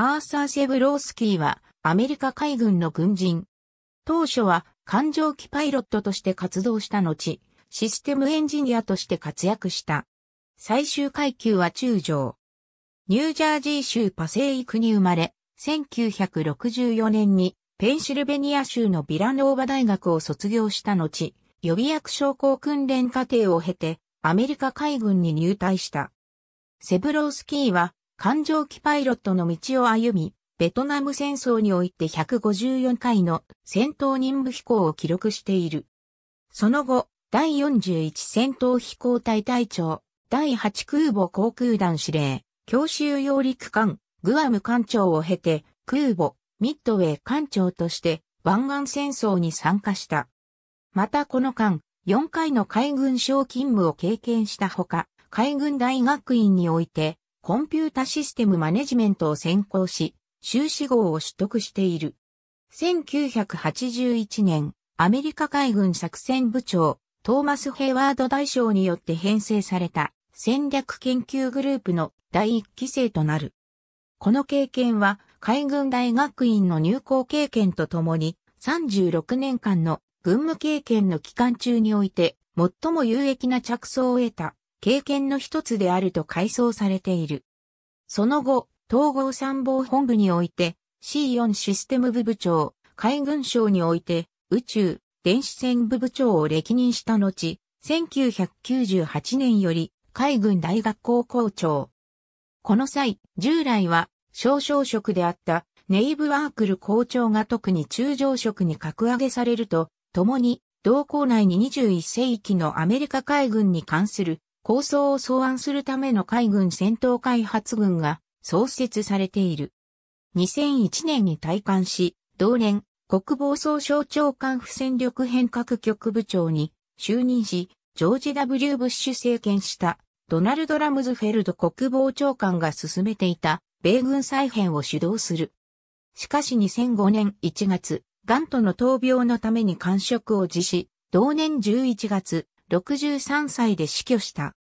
アーサー・セブロースキーはアメリカ海軍の軍人。当初は艦上機パイロットとして活動した後、システムエンジニアとして活躍した。最終階級は中将。ニュージャージー州パセイクに生まれ、1964年にペンシルベニア州のビラノーバ大学を卒業した後、予備役将校訓練課程を経て、アメリカ海軍に入隊した。セブロースキーは艦上機パイロットの道を歩み、ベトナム戦争において154回の戦闘任務飛行を記録している。その後、第41戦闘飛行隊隊長、第8空母航空団司令、強襲揚陸艦、グアム艦長を経て、空母、ミッドウェイ艦長として湾岸戦争に参加した。またこの間、4回の海軍省勤務を経験したほか、海軍大学院において、コンピュータシステムマネジメントを専攻し、修士号を取得している。1981年、アメリカ海軍作戦部長、トーマス・ヘイワード大将によって編成された戦略研究グループの第1期生となる。この経験は海軍大学院の入校経験とともに36年間の軍務経験の期間中において最も有益な着想を得た経験の一つであると回想されている。その後、統合参謀本部において C4 システム部部長、海軍省において宇宙、電子戦部部長を歴任した後、1998年より海軍大学校校長。この際、従来は少々職であったネイブワークル校長が特に中上職に格上げされると、共に同校内に21世紀のアメリカ海軍に関する構想を草案するための海軍戦闘開発軍が創設されている。2001年に退官し、同年、国防総省長官不戦力変革局部長に就任し、ジョージ・ W・ ブッシュ政権したドナルド・ラムズフェルド国防長官が進めていた米軍再編を主導する。しかし2005年1月、ガントの闘病のために官職を辞し、同年11月、63歳で死去した。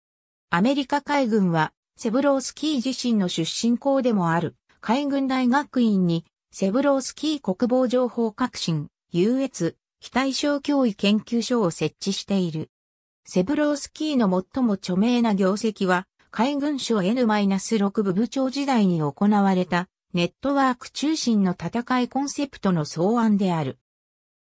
アメリカ海軍は、セブロースキー自身の出身校でもある、海軍大学院に、セブロースキー国防情報革新、優越、非対称脅威研究所を設置している。セブロースキーの最も著名な業績は、海軍省 N-6 部部長時代に行われた、ネットワーク中心の戦いコンセプトの草案である。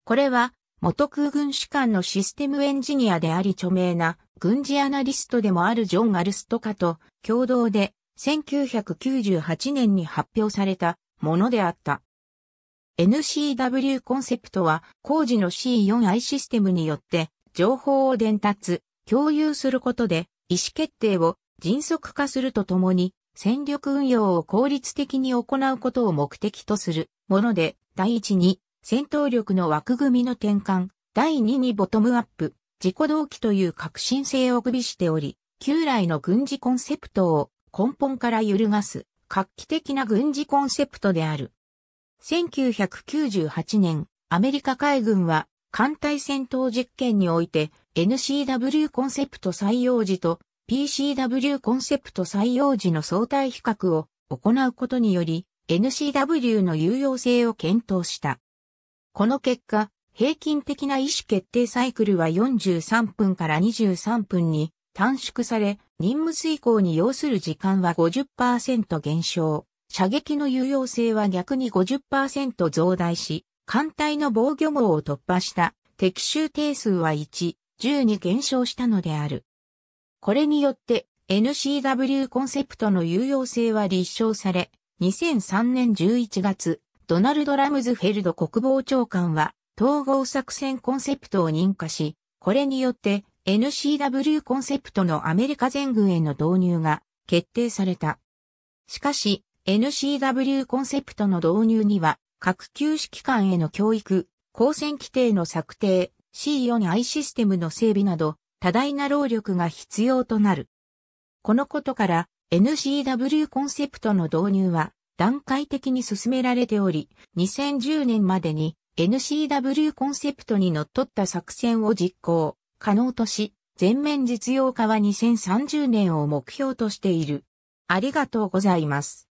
これは、元空軍士官のシステムエンジニアであり著名な軍事アナリストでもあるジョン・アルストカと共同で1998年に発表されたものであった。NCW コンセプトは工事の C4i システムによって情報を伝達、共有することで意思決定を迅速化するとともに戦力運用を効率的に行うことを目的とするもので、第一に戦闘力の枠組みの転換、第2にボトムアップ、自己動機という革新性を首しており、旧来の軍事コンセプトを根本から揺るがす、画期的な軍事コンセプトである。1998年、アメリカ海軍は艦隊戦闘実験において NCW コンセプト採用時と PCW コンセプト採用時の相対比較を行うことにより NCW の有用性を検討した。この結果、平均的な意思決定サイクルは43分から23分に短縮され、任務遂行に要する時間は50%減少。射撃の有用性は逆に50%増大し、艦隊の防御網を突破した敵襲定数は1、10に減少したのである。これによって NCW コンセプトの有用性は立証され、2003年11月、ドナルド・ラムズフェルド国防長官は、統合作戦コンセプトを認可し、これによって NCW コンセプトのアメリカ全軍への導入が決定された。しかし、NCW コンセプトの導入には、各級指揮官への教育、交戦規定の策定、C4I システムの整備など、多大な労力が必要となる。このことから、NCW コンセプトの導入は、段階的に進められており、2010年までに NCW コンセプトにのっとった作戦を実行可能とし、全面実用化は2030年を目標としている。ありがとうございます。